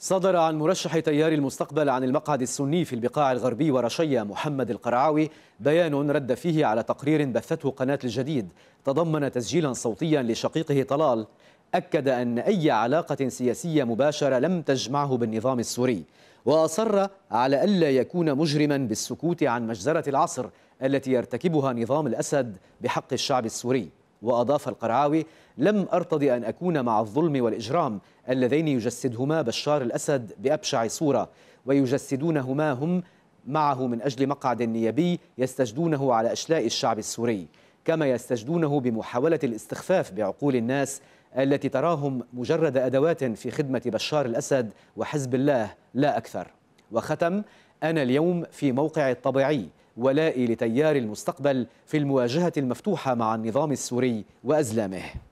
صدر عن مرشح تيار المستقبل عن المقعد السني في البقاع الغربي ورشية محمد القرعاوي بيان رد فيه على تقرير بثته قناة الجديد تضمن تسجيلا صوتيا لشقيقه طلال أكد أن أي علاقة سياسية مباشرة لم تجمعه بالنظام السوري وأصر على ألا يكون مجرما بالسكوت عن مجزرة العصر التي يرتكبها نظام الأسد بحق الشعب السوري وأضاف القرعاوي لم أرتضي أن أكون مع الظلم والإجرام اللذين يجسدهما بشار الأسد بأبشع صورة ويجسدونهما هم معه من أجل مقعد نيابي يستجدونه على أشلاء الشعب السوري كما يستجدونه بمحاولة الاستخفاف بعقول الناس التي تراهم مجرد أدوات في خدمة بشار الأسد وحزب الله لا أكثر وختم أنا اليوم في موقعي الطبيعي ولاء لتيار المستقبل في المواجهة المفتوحة مع النظام السوري وأزلامه